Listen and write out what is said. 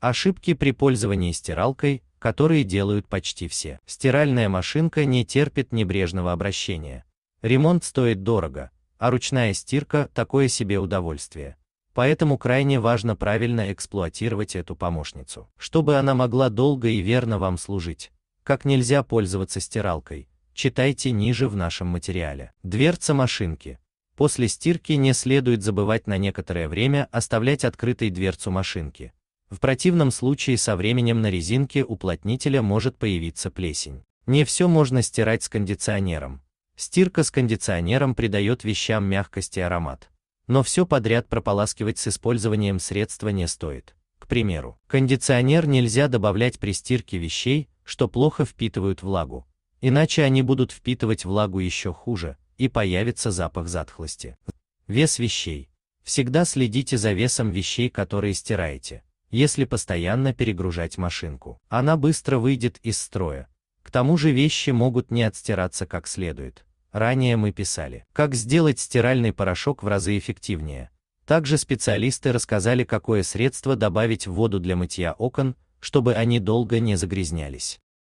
Ошибки при пользовании стиралкой, которые делают почти все. Стиральная машинка не терпит небрежного обращения. Ремонт стоит дорого, а ручная стирка – такое себе удовольствие. Поэтому крайне важно правильно эксплуатировать эту помощницу, чтобы она могла долго и верно вам служить. Как нельзя пользоваться стиралкой, читайте ниже в нашем материале. Дверца машинки. После стирки не следует забывать на некоторое время оставлять открытой дверцу машинки, в противном случае со временем на резинке уплотнителя может появиться плесень. Не все можно стирать с кондиционером. Стирка с кондиционером придает вещам мягкость и аромат. Но все подряд прополаскивать с использованием средства не стоит. К примеру, кондиционер нельзя добавлять при стирке вещей, что плохо впитывают влагу. Иначе они будут впитывать влагу еще хуже, и появится запах затхлости. Вес вещей. Всегда следите за весом вещей, которые стираете если постоянно перегружать машинку. Она быстро выйдет из строя. К тому же вещи могут не отстираться как следует. Ранее мы писали, как сделать стиральный порошок в разы эффективнее. Также специалисты рассказали, какое средство добавить в воду для мытья окон, чтобы они долго не загрязнялись.